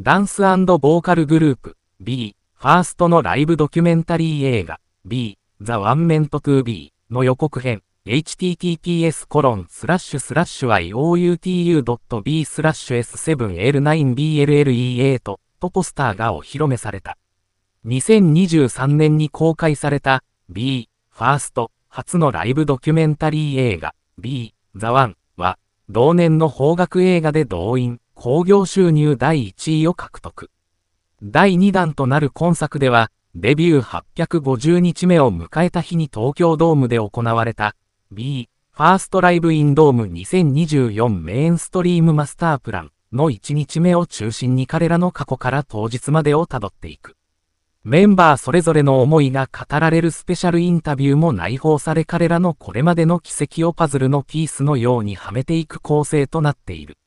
ダンスボーカルグループ B、ファーストのライブドキュメンタリー映画 B、The One m e n t to Be の予告編 https コロンスラッシュスラッシュ ioutu.b スラッシュ s 7 l 9 b l l e 8ととポスターがお披露目された。2023年に公開された B、ファースト初のライブドキュメンタリー映画 B、The One は同年の邦楽映画で動員。興行収入第1位を獲得。第2弾となる今作では、デビュー850日目を迎えた日に東京ドームで行われた B ファーストライブインドーム2024メインストリームマスタープランの1日目を中心に彼らの過去から当日までをたどっていく。メンバーそれぞれの思いが語られるスペシャルインタビューも内包され彼らのこれまでの奇跡をパズルのピースのようにはめていく構成となっている。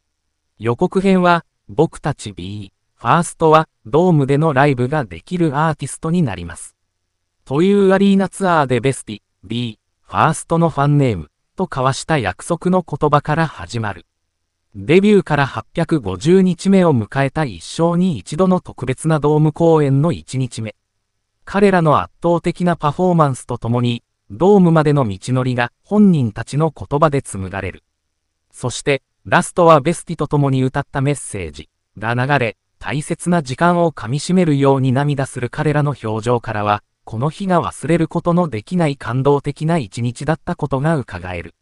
予告編は、僕たち B、ファーストは、ドームでのライブができるアーティストになります。というアリーナツアーでベスティ、B、ファーストのファンネーム、と交わした約束の言葉から始まる。デビューから850日目を迎えた一生に一度の特別なドーム公演の1日目。彼らの圧倒的なパフォーマンスとともに、ドームまでの道のりが本人たちの言葉で紡がれる。そして、ラストはベスティと共に歌ったメッセージが流れ、大切な時間をかみしめるように涙する彼らの表情からは、この日が忘れることのできない感動的な一日だったことが伺える。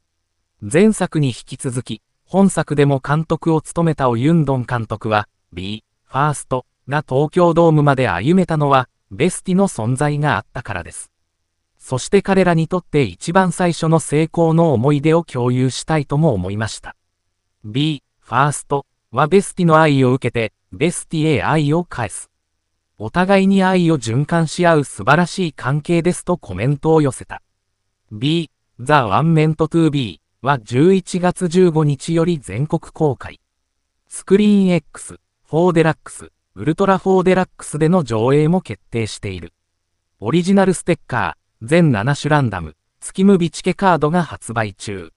前作に引き続き、本作でも監督を務めたオユンドン監督は、B、ファーストが東京ドームまで歩めたのは、ベスティの存在があったからです。そして彼らにとって一番最初の成功の思い出を共有したいとも思いました。B、ファーストはベスティの愛を受けて、ベスティへ愛を返す。お互いに愛を循環し合う素晴らしい関係ですとコメントを寄せた。B、The One Meant to Be は11月15日より全国公開。スクリーン X、4デラックス、ウルトラ4デラックスでの上映も決定している。オリジナルステッカー、全7種ランダム、月ムビチケカードが発売中。